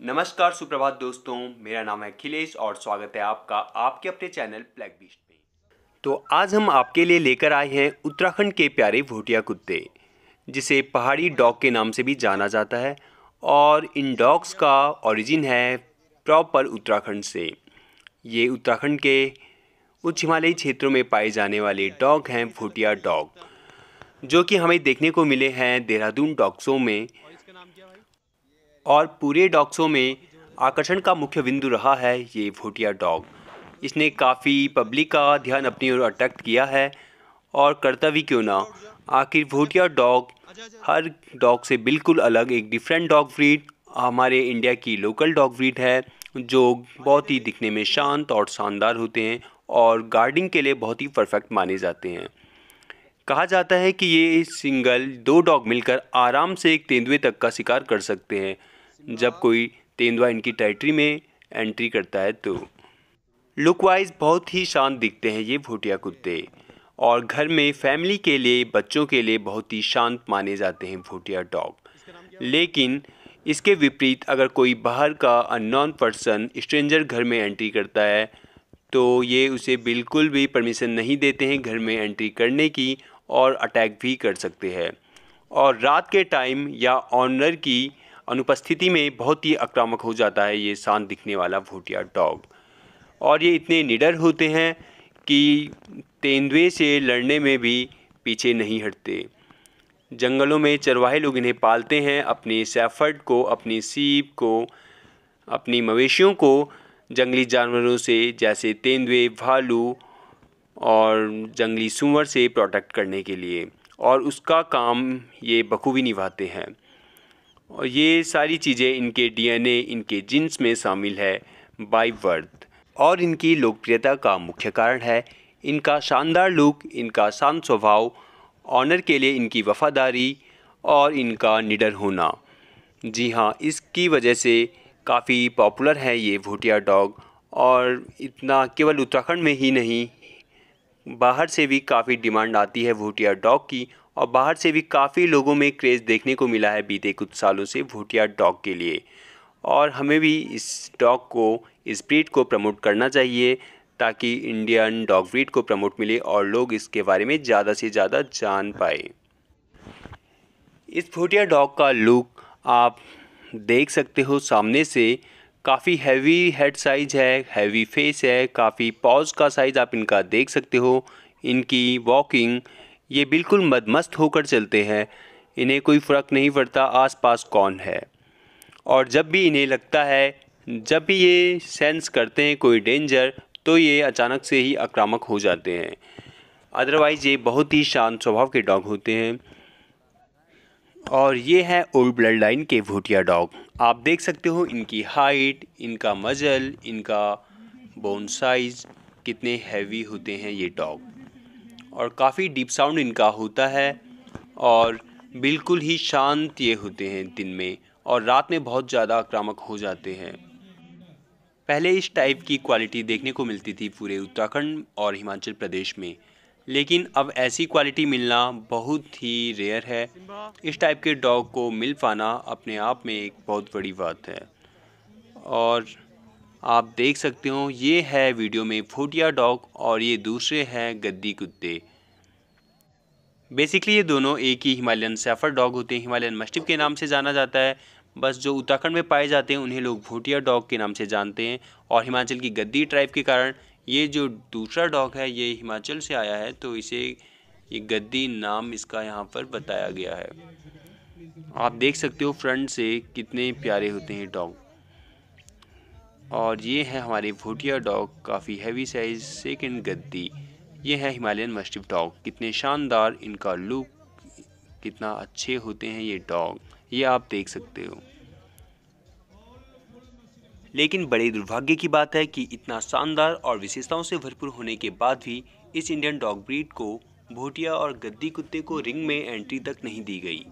नमस्कार सुप्रभात दोस्तों मेरा नाम है अखिलेश और स्वागत है आपका आपके अपने चैनल ब्लैक बीस्ट में तो आज हम आपके लिए लेकर आए हैं उत्तराखंड के प्यारे भोटिया कुत्ते जिसे पहाड़ी डॉग के नाम से भी जाना जाता है और इन डॉग्स का ओरिजिन है प्रॉपर उत्तराखंड से ये उत्तराखंड के उच्च हिमालयी क्षेत्रों में पाए जाने वाले डॉग हैं फुटिया डॉग जो कि हमें देखने को मिले हैं देहरादून डॉक्सों में और पूरे डॉक्सों में आकर्षण का मुख्य बिंदु रहा है ये भूटिया डॉग इसने काफ़ी पब्लिक का ध्यान अपनी ओर अट्रैक्ट किया है और कर्तव्य क्यों ना आखिर भूटिया डॉग हर डॉग से बिल्कुल अलग एक डिफरेंट डॉग ब्रीड हमारे इंडिया की लोकल डॉग ब्रीड है जो बहुत ही दिखने में शांत और शानदार होते हैं और गार्डिंग के लिए बहुत ही परफेक्ट माने जाते हैं कहा जाता है कि ये सिंगल दो डॉग मिलकर आराम से एक तेंदुए तक का शिकार कर सकते हैं जब कोई तेंदुआ इनकी टेरिटरी में एंट्री करता है तो लुक वाइज बहुत ही शांत दिखते हैं ये भोटिया कुत्ते और घर में फैमिली के लिए बच्चों के लिए बहुत ही शांत माने जाते हैं भोटिया डॉग लेकिन इसके विपरीत अगर कोई बाहर का अननोन पर्सन स्ट्रेंजर घर में एंट्री करता है तो ये उसे बिल्कुल भी परमिशन नहीं देते हैं घर में एंट्री करने की और अटैक भी कर सकते हैं और रात के टाइम या ऑनर की अनुपस्थिति में बहुत ही आक्रामक हो जाता है ये शांत दिखने वाला भूटिया डॉग और ये इतने निडर होते हैं कि तेंदुए से लड़ने में भी पीछे नहीं हटते जंगलों में चरवाहे लोग इन्हें पालते हैं अपने सैफर्ड को अपनी सीप को अपनी मवेशियों को जंगली जानवरों से जैसे तेंदुए भालू और जंगली सूअर से प्रोटेक्ट करने के लिए और उसका काम ये बखूबी निभाते हैं और ये सारी चीज़ें इनके डीएनए इनके जीन्स में शामिल है बाय बर्थ और इनकी लोकप्रियता का मुख्य कारण है इनका शानदार लुक इनका शांत स्वभाव ऑनर के लिए इनकी वफादारी और इनका निडर होना जी हाँ इसकी वजह से काफ़ी पॉपुलर है ये भूटिया डॉग और इतना केवल उत्तराखंड में ही नहीं बाहर से भी काफ़ी डिमांड आती है भूटिया डॉग की और बाहर से भी काफ़ी लोगों में क्रेज़ देखने को मिला है बीते कुछ सालों से भूटिया डॉग के लिए और हमें भी इस डॉग को इस ब्रीड को प्रमोट करना चाहिए ताकि इंडियन डॉग ब्रीड को प्रमोट मिले और लोग इसके बारे में ज़्यादा से ज़्यादा जान पाए इस भूटिया डॉग का लुक आप देख सकते हो सामने से काफ़ी हैवी हेड साइज़ है हैवी फेस है काफ़ी पॉज का साइज़ आप इनका देख सकते हो इनकी वॉकिंग ये बिल्कुल मदमस्त होकर चलते हैं इन्हें कोई फ़र्क नहीं पड़ता आसपास कौन है और जब भी इन्हें लगता है जब भी ये सेंस करते हैं कोई डेंजर तो ये अचानक से ही आक्रामक हो जाते हैं अदरवाइज़ ये बहुत ही शांत स्वभाव के डॉग होते हैं और ये है ओल्ड ब्लड लाइन के भूटिया डॉग आप देख सकते हो इनकी हाइट इनका मजल इनका बोन साइज़ कितने हैवी होते हैं ये डॉग और काफ़ी डीप साउंड इनका होता है और बिल्कुल ही शांत ये होते हैं दिन में और रात में बहुत ज़्यादा आक्रामक हो जाते हैं पहले इस टाइप की क्वालिटी देखने को मिलती थी पूरे उत्तराखंड और हिमाचल प्रदेश में लेकिन अब ऐसी क्वालिटी मिलना बहुत ही रेयर है इस टाइप के डॉग को मिल पाना अपने आप में एक बहुत बड़ी बात है और आप देख सकते हो ये है वीडियो में फोटिया डॉग और ये दूसरे हैं गद्दी कुत्ते बेसिकली ये दोनों एक ही हिमालयन सैफर डॉग होते हैं हिमालयन मस्टिफ के नाम से जाना जाता है बस जो उत्तराखंड में पाए जाते हैं उन्हें लोग भोटिया डॉग के नाम से जानते हैं और हिमाचल की गद्दी ट्राइब के कारण ये जो दूसरा डॉग है ये हिमाचल से आया है तो इसे ये गद्दी नाम इसका यहाँ पर बताया गया है आप देख सकते हो फ्रंट से कितने प्यारे होते हैं डॉग और ये है हमारे भोटिया डॉग काफ़ी हैवी साइज सेकेंड गद्दी ये है हिमालयन मस्टिफ डॉग कितने शानदार इनका लुक कितना अच्छे होते हैं ये डॉग ये आप देख सकते हो लेकिन बड़े दुर्भाग्य की बात है कि इतना शानदार और विशेषताओं से भरपूर होने के बाद भी इस इंडियन डॉग ब्रीड को भोटिया और गद्दी कुत्ते को रिंग में एंट्री तक नहीं दी गई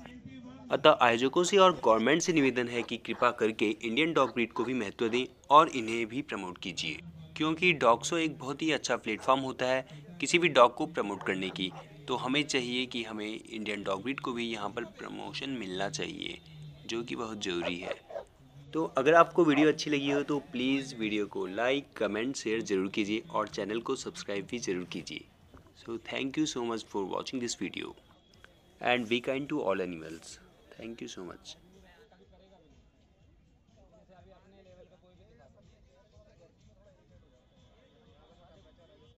अतः आयोजकों से और गवर्नमेंट से निवेदन है कि कृपा करके इंडियन डॉग ब्रीड को भी महत्व दें और इन्हें भी प्रमोट कीजिए क्योंकि डॉग शो एक बहुत ही अच्छा प्लेटफॉर्म होता है किसी भी डॉग को प्रमोट करने की तो हमें चाहिए कि हमें इंडियन डॉग ब्रीड को भी यहाँ पर प्रमोशन मिलना चाहिए जो कि बहुत ज़रूरी है तो अगर आपको वीडियो अच्छी लगी हो तो प्लीज़ वीडियो को लाइक कमेंट शेयर ज़रूर कीजिए और चैनल को सब्सक्राइब भी ज़रूर कीजिए so thank you so much for watching this video and be kind to all animals thank you so much